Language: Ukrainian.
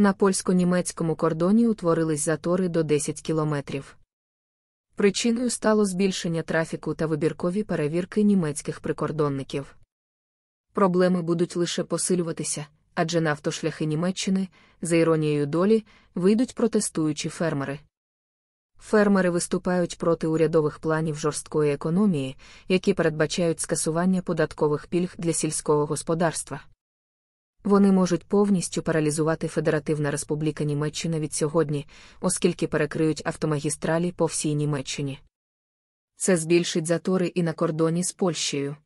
На польсько-німецькому кордоні утворились затори до 10 кілометрів. Причиною стало збільшення трафіку та вибіркові перевірки німецьких прикордонників. Проблеми будуть лише посилюватися, адже на автошляхи Німеччини, за іронією долі, вийдуть протестуючі фермери. Фермери виступають проти урядових планів жорсткої економії, які передбачають скасування податкових пільг для сільського господарства. Вони можуть повністю паралізувати Федеративна Республіка Німеччина від сьогодні, оскільки перекриють автомагістралі по всій Німеччині. Це збільшить затори і на кордоні з Польщею.